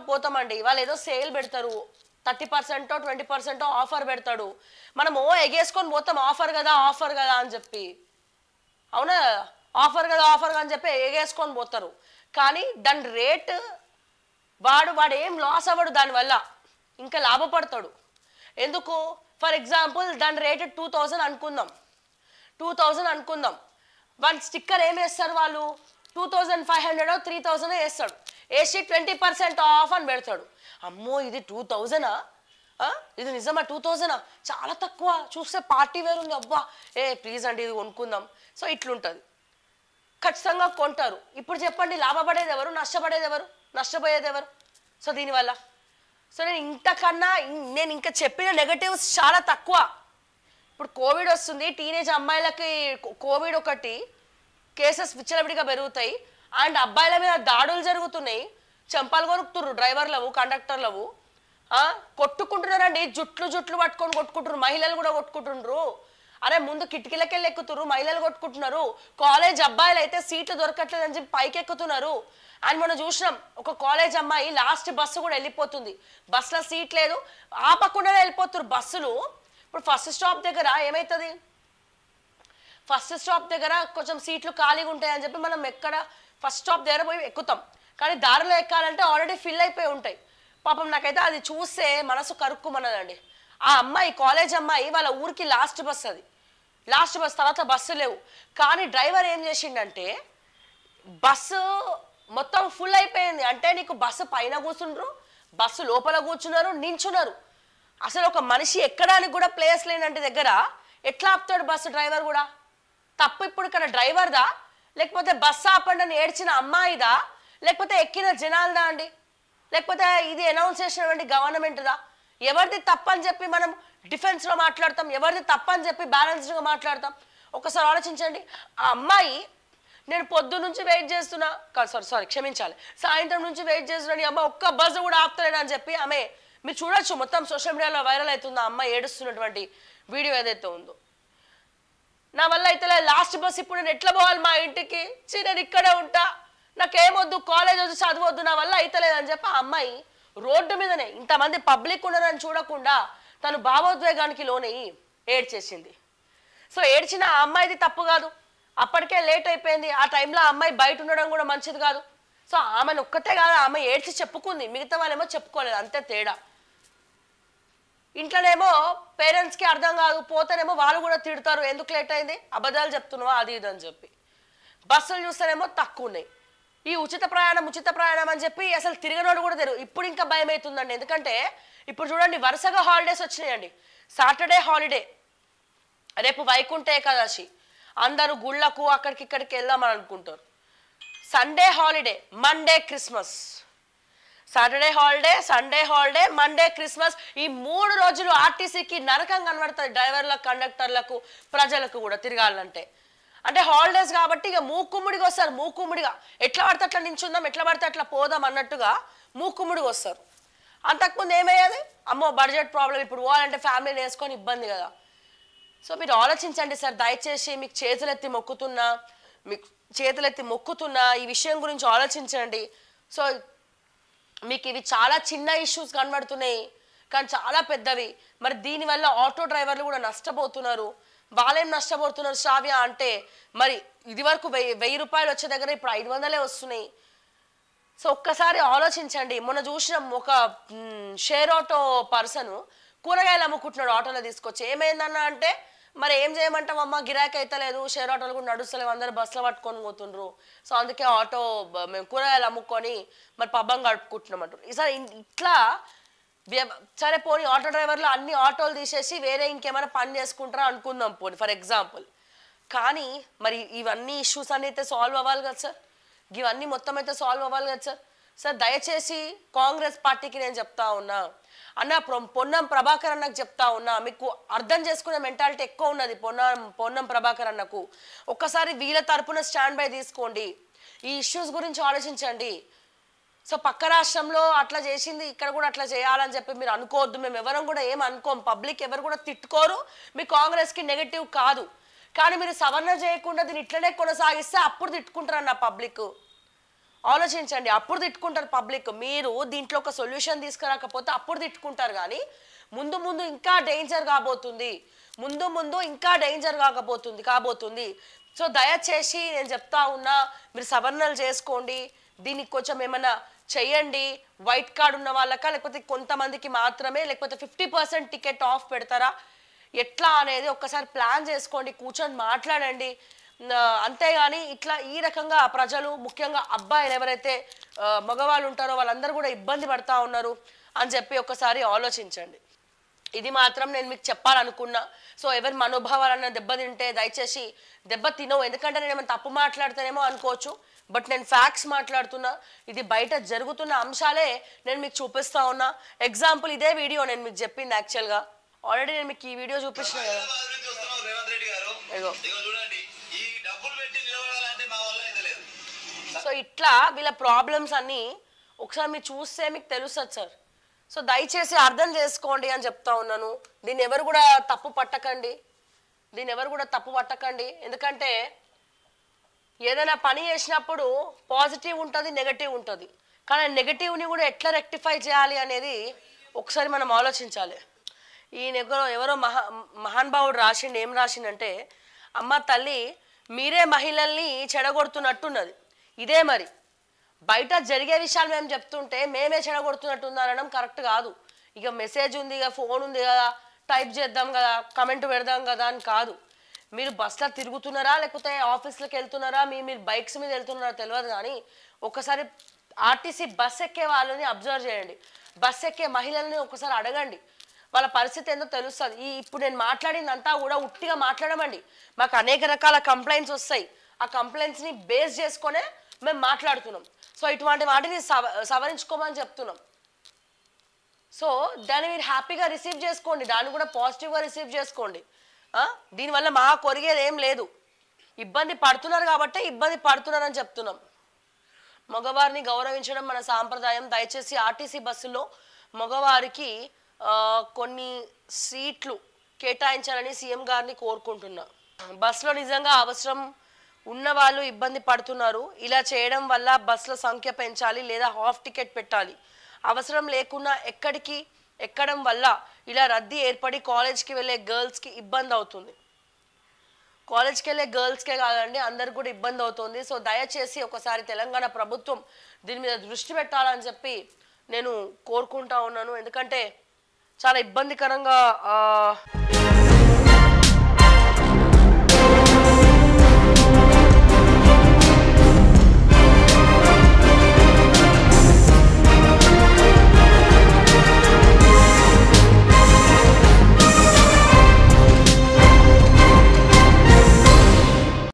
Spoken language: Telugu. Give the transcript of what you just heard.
షాప్లోకి పోతామండి వాళ్ళు ఏదో సేల్ పెడతారు థర్టీ పర్సెంటో ట్వంటీ పర్సెంటో ఆఫర్ పెడతాడు మనం ఓ ఎగేసుకొని పోతాం ఆఫర్ కదా ఆఫర్ కదా అని చెప్పి అవునా ఆఫర్ కదా ఆఫర్ కదా అని చెప్పి ఎగేసుకొని పోతారు కానీ దాని రేట్ వాడు వాడు ఏం లాస్ అవ్వడు దానివల్ల ఇంకా లాభపడతాడు ఎందుకు ఫర్ ఎగ్జాంపుల్ దాని రేట్ టూ థౌజండ్ అనుకుందాం టూ థౌజండ్ అనుకుందాం వన్ స్టిక్కర్ ఏం వేస్తారు వాళ్ళు two thousand five hundred three thousand వేస్తాడు ఏసీ ట్వంటీ పర్సెంట్ ఆఫ్ అని పెడతాడు అమ్మో ఇది టూ థౌజండా ఇది నిజమా టూ థౌజండా చాలా తక్కువ చూస్తే పార్టీ వేర్ ఉంది అబ్బా ఏ ప్లీజ్ అండి ఇది కొనుక్కుందాం సో ఇట్లుంటుంది ఖచ్చితంగా కొంటారు ఇప్పుడు చెప్పండి లాభపడేది ఎవరు నష్టపడేది ఎవరు నష్టపోయేది ఎవరు సో దీనివల్ల సో నేను ఇంతకన్నా నేను ఇంకా చెప్పిన నెగటివ్స్ చాలా తక్కువ ఇప్పుడు కోవిడ్ వస్తుంది టీనేజ్ అమ్మాయిలకి కోవిడ్ ఒకటి కేసెస్ విచ్చలవిడిగా పెరుగుతాయి అండ్ అబ్బాయిల మీద దాడులు జరుగుతున్నాయి చెంపలు కొనుక్కుతున్నారు డ్రైవర్లవు కండక్టర్లవు కొట్టుకుంటున్నారండి జుట్లు జుట్లు పట్టుకొని కొట్టుకుంటున్నారు మహిళలు కూడా కొట్టుకుంటుండ్రు అరే ముందు కిటికీలకెళ్ళి ఎక్కుతున్నారు మహిళలు కొట్టుకుంటున్నారు కాలేజ్ అబ్బాయిలు అయితే సీట్లు దొరకట్లేదు అని చెప్పి పైకి ఎక్కుతున్నారు అని మనం చూసినాం ఒక కాలేజ్ అమ్మాయి లాస్ట్ బస్సు కూడా వెళ్ళిపోతుంది బస్సులో సీట్ లేదు ఆపకుండా వెళ్ళిపోతున్నారు బస్సులు ఇప్పుడు ఫస్ట్ స్టాప్ దగ్గర ఏమవుతుంది ఫస్ట్ స్టాప్ దగ్గర కొంచెం సీట్లు ఖాళీగా ఉంటాయని చెప్పి మనం ఎక్కడ ఫస్ట్ స్టాప్ దగ్గర పోయి ఎక్కుతాం కానీ దారిలో ఎక్కాలంటే ఆల్రెడీ ఫిల్ అయిపోయి ఉంటాయి పాపం నాకైతే అది చూస్తే మనసు కరుక్కుమన్నదండి ఆ అమ్మాయి కాలేజ్ అమ్మాయి వాళ్ళ ఊరికి లాస్ట్ బస్ అది లాస్ట్ బస్ తర్వాత బస్సు లేవు కానీ డ్రైవర్ ఏం చేసిండంటే బస్సు మొత్తం ఫుల్ అయిపోయింది అంటే నీకు బస్సు పైన కూర్చుండ్రు బస్సు లోపల కూర్చున్నారు నించున్నారు అసలు ఒక మనిషి ఎక్కడానికి కూడా ప్లేస్ లేనంటే దగ్గర ఎట్లా ఆపుతాడు బస్సు డ్రైవర్ కూడా తప్పు ఇప్పుడు ఇక్కడ డ్రైవర్దా లేకపోతే బస్ ఆపండి అని ఏడ్చిన అమ్మాయిదా లేకపోతే ఎక్కిన జనాలదా అండి లేకపోతే ఇది అనౌన్స్ చేసినటువంటి గవర్నమెంట్దా ఎవరిది తప్పని చెప్పి మనం డిఫెన్స్లో మాట్లాడతాం ఎవరిది తప్పని చెప్పి బ్యాలెన్స్డ్గా మాట్లాడతాం ఒకసారి ఆలోచించండి ఆ అమ్మాయి నేను పొద్దు నుంచి వెయిట్ చేస్తున్నా సారీ సారీ క్షమించాలి సాయంత్రం నుంచి వెయిట్ చేస్తున్నాను అమ్మ ఒక్క బస్ కూడా ఆపుతలేనని చెప్పి ఆమె మీరు చూడొచ్చు మొత్తం సోషల్ మీడియాలో వైరల్ అవుతుంది అమ్మాయి ఏడుస్తున్నటువంటి వీడియో ఏదైతే ఉందో నా వల్ల అయితే లాస్ట్ బస్ ఇప్పుడు నేను ఎట్లా పోవాలి మా ఇంటికి చీ నేను ఇక్కడే ఉంటా నాకేమొద్దు కాలేజ్ వద్దు చదవద్దు నా వల్ల అయితలేదు అని చెప్పి ఆ అమ్మాయి రోడ్డు మీదనే ఇంతమంది పబ్లిక్ ఉన్నారని చూడకుండా తను భావోద్వేగానికి లోనయ్యి ఏడ్చేసింది సో ఏడ్చిన ఆ అమ్మాయిది తప్పు కాదు అప్పటికే లేట్ అయిపోయింది ఆ టైంలో ఆ అమ్మాయి బయట ఉండడం కూడా మంచిది కాదు సో ఆమెను ఒక్కతే కాదు ఆమె ఏడ్చి చెప్పుకుంది మిగతా వాళ్ళేమో చెప్పుకోలేదు అంతే తేడా ఇంట్లోనేమో పేరెంట్స్కి అర్థం కాదు పోతేనేమో వాళ్ళు కూడా తిడతారు ఎందుకు లేట్ అయింది అబద్ధాలు చెప్తున్నావా అది ఇది అని చెప్పి బస్సులు చూస్తేనేమో తక్కువ ఉన్నాయి ఈ ఉచిత ప్రయాణం ఉచిత ప్రయాణం అని చెప్పి అసలు తిరగనోడు కూడా తెరు ఇప్పుడు ఇంకా భయం అవుతుందండి ఎందుకంటే ఇప్పుడు చూడండి వరుసగా హాలిడేస్ వచ్చినాయండి సాటర్డే హాలిడే రేపు వైకుంఠ ఏకాదశి అందరూ గుళ్ళకు అక్కడికి ఇక్కడికి వెళ్దామని అనుకుంటారు Sunday holiday Monday Christmas Saturday holiday Sunday holiday Monday Christmas ఈ మూడు రోజులు ఆర్టీసీకి నరకం కనబడుతుంది డ్రైవర్లకు కండక్టర్లకు ప్రజలకు కూడా తిరగాలంటే అంటే హాలిడేస్ కాబట్టి ఇక మూకుమ్ముడికి వస్తారు మూకుమ్ముడిగా ఎట్లా పడితే అట్లా నించుందాం ఎట్లా పడితే అట్లా పోదాం అన్నట్టుగా మూకుమ్ముడికి వస్తారు అంతకుముందు ఏమయ్యేది అమ్మో బడ్జెట్ ప్రాబ్లం ఇప్పుడు పోవాలంటే ఫ్యామిలీని వేసుకొని ఇబ్బంది కదా సో మీరు ఆలోచించండి సార్ దయచేసి మీకు చేతులెత్తి మొక్కుతున్నా మీకు చేతులెత్తి మొక్కుతున్నా ఈ విషయం గురించి ఆలోచించండి సో మీకు ఇవి చాలా చిన్న ఇష్యూస్ కనబడుతున్నాయి కానీ చాలా పెద్దవి మరి దీనివల్ల ఆటో డ్రైవర్లు కూడా నష్టపోతున్నారు వాళ్ళేం నష్టపోతున్నారు శ్రావ్య అంటే మరి ఇది వరకు వెయ్యి వెయ్యి రూపాయలు వచ్చే దగ్గర ఇప్పుడు ఐదు వందలే వస్తున్నాయి సో ఒక్కసారి ఆలోచించండి మొన్న చూసిన ఒక షేర్ ఆటో పర్సన్ కూరగాయలు అమ్ముకుంటున్నాడు ఆటోలో తీసుకొచ్చి ఏమైందన్నా అంటే మరి ఏం చేయమంటాం అమ్మ గిరాకీ అయితే లేదు షేర్ ఆటోలు కూడా నడుస్తలేవు అందరు బస్సులో పట్టుకొని పోతుండ్రు సో అందుకే ఆటో మేము కూరగాయలు అమ్ముకొని మరి పబ్బం గడుపుకుంటున్నాం అంటారు ఈసారి ఇట్లా సరే పోనీ ఆటో డ్రైవర్లు అన్ని ఆటోలు తీసేసి వేరే ఇంకేమైనా పని చేసుకుంటారా అనుకుందాం పోనీ ఫర్ ఎగ్జాంపుల్ కానీ మరి ఇవన్నీ ఇష్యూస్ అన్నీ అయితే సాల్వ్ అవ్వాలి కదా సార్ ఇవన్నీ మొత్తం అయితే సాల్వ్ అవ్వాలి కదా సార్ సార్ దయచేసి కాంగ్రెస్ పార్టీకి నేను చెప్తా ఉన్నా అన్న పొన్నం ప్రభాకర్ అన్నకు చెప్తా ఉన్నా మీకు అర్థం చేసుకునే మెంటాలిటీ ఎక్కువ ఉన్నది పొన్నం పొన్నం ప్రభాకర్ అన్నకు ఒక్కసారి వీళ్ళ తరపున స్టాండ్ బై తీసుకోండి ఈ ఇష్యూస్ గురించి ఆలోచించండి సో పక్క రాష్ట్రంలో అట్లా చేసింది ఇక్కడ కూడా అట్లా చేయాలని చెప్పి మీరు అనుకోవద్దు మేము ఎవరం కూడా ఏం అనుకోం పబ్లిక్ ఎవరు కూడా తిట్టుకోరు మీ కాంగ్రెస్కి నెగటివ్ కాదు కానీ మీరు సవరణ చేయకుండా దీన్ని ఇట్లనే కొనసాగిస్తే అప్పుడు తిట్టుకుంటారు అన్న పబ్లిక్ ఆలోచించండి అప్పుడు తిట్టుకుంటారు పబ్లిక్ మీరు దీంట్లో ఒక సొల్యూషన్ తీసుకురాకపోతే అప్పుడు తిట్టుకుంటారు కానీ ముందు ముందు ఇంకా డేంజర్ కాబోతుంది ముందు ముందు ఇంకా డేంజర్ కాకపోతుంది కాబోతుంది సో దయచేసి నేను చెప్తా ఉన్నా మీరు సవరణలు చేసుకోండి దీనికి కొంచెం ఏమైనా చేయండి వైట్ కార్డ్ ఉన్న వాళ్ళక లేకపోతే కొంతమందికి మాత్రమే లేకపోతే ఫిఫ్టీ పర్సెంట్ టికెట్ ఆఫ్ పెడతారా ఎట్లా అనేది ఒక్కసారి ప్లాన్ చేసుకోండి కూర్చొని మాట్లాడండి అంతేగాని ఇట్లా ఈ రకంగా ప్రజలు ముఖ్యంగా అబ్బాయిలు ఎవరైతే మగవాళ్ళు ఉంటారో వాళ్ళందరూ కూడా ఇబ్బంది పడతా ఉన్నారు అని చెప్పి ఒకసారి ఆలోచించండి ఇది మాత్రం నేను మీకు చెప్పాలనుకున్నా సో ఎవరి మనోభావాలన్న దెబ్బతింటే దయచేసి దెబ్బ తినవు ఎందుకంటే నేను ఏమైనా తప్పు మాట్లాడతానేమో అనుకోవచ్చు బట్ నేను ఫ్యాక్ట్స్ మాట్లాడుతున్నా ఇది బయట జరుగుతున్న అంశాలే నేను మీకు చూపిస్తా ఉన్నా ఎగ్జాంపుల్ ఇదే వీడియో నేను మీకు చెప్పింది యాక్చువల్గా ఆల్రెడీ నేను మీకు ఈ వీడియో చూపించిన కదా సో ఇట్లా వీళ్ళ ప్రాబ్లమ్స్ అన్నీ ఒకసారి మీరు చూస్తే మీకు తెలుస్తుంది సార్ సో దయచేసి అర్థం చేసుకోండి అని చెప్తా ఉన్నాను దీన్ని ఎవరు కూడా తప్పు పట్టకండి దీన్ని ఎవరు కూడా తప్పు పట్టకండి ఎందుకంటే ఏదైనా పని చేసినప్పుడు పాజిటివ్ ఉంటుంది నెగటివ్ ఉంటుంది కానీ నెగటివ్ని కూడా ఎట్లా రెక్టిఫై చేయాలి అనేది ఒకసారి మనం ఆలోచించాలి ఈయన ఎవరో ఎవరో మహా మహానుభావుడు రాసిండు ఏం రాసిండంటే అమ్మ తల్లి మీరే మహిళల్ని చెడగొడుతున్నట్టున్నది ఇదే మరి బయట జరిగే విషయాలు మేము చెప్తుంటే మేమే చెడగొడుతున్నట్టు అనడం కరెక్ట్ కాదు ఇక మెసేజ్ ఉంది ఇక ఫోన్ ఉంది కదా టైప్ చేద్దాం కదా కమెంట్ పెడదాం కదా అని కాదు మీరు బస్లో తిరుగుతున్నారా లేకపోతే ఆఫీస్లోకి వెళ్తున్నారా మీ మీరు బైక్స్ మీద వెళ్తున్నారా తెలియదు కానీ ఒకసారి ఆర్టీసీ బస్ ఎక్కే వాళ్ళని అబ్జర్వ్ చేయండి బస్ ఎక్కే మహిళల్ని ఒకసారి అడగండి వాళ్ళ పరిస్థితి ఏందో తెలుస్తుంది ఈ ఇప్పుడు నేను మాట్లాడిందంతా కూడా ఉట్టిగా మాట్లాడమండి మాకు అనేక రకాల కంప్లైంట్స్ వస్తాయి ఆ కంప్లైంట్స్ని బేస్ చేసుకొనే మేము మాట్లాడుతున్నాం సో ఇటువంటి వాటిని సవ సవరించుకోమని చెప్తున్నాం సో దాన్ని మీరు హ్యాపీగా రిసీవ్ చేసుకోండి దాన్ని కూడా పాజిటివ్గా రిసీవ్ చేసుకోండి దీనివల్ల మా కొరిగేది ఏం లేదు ఇబ్బంది పడుతున్నారు కాబట్టి ఇబ్బంది పడుతున్నారని చెప్తున్నాం మగవారిని గౌరవించడం మన సాంప్రదాయం దయచేసి ఆర్టీసీ బస్సులో మగవారికి కొన్ని సీట్లు కేటాయించాలని సీఎం గారిని కోరుకుంటున్నా బస్సులో నిజంగా అవసరం ఉన్న వాళ్ళు ఇబ్బంది పడుతున్నారు ఇలా చేయడం వల్ల బస్సుల సంఖ్య పెంచాలి లేదా హాఫ్ టికెట్ పెట్టాలి అవసరం లేకుండా ఎక్కడికి ఎక్కడం వల్ల ఇలా రద్దీ ఏర్పడి కాలేజ్కి వెళ్ళే గర్ల్స్కి ఇబ్బంది అవుతుంది కాలేజ్కి వెళ్ళే గర్ల్స్కే కాదండి అందరు కూడా ఇబ్బంది అవుతుంది సో దయచేసి ఒకసారి తెలంగాణ ప్రభుత్వం దీని మీద దృష్టి పెట్టాలని చెప్పి నేను కోరుకుంటా ఉన్నాను ఎందుకంటే చాలా ఇబ్బందికరంగా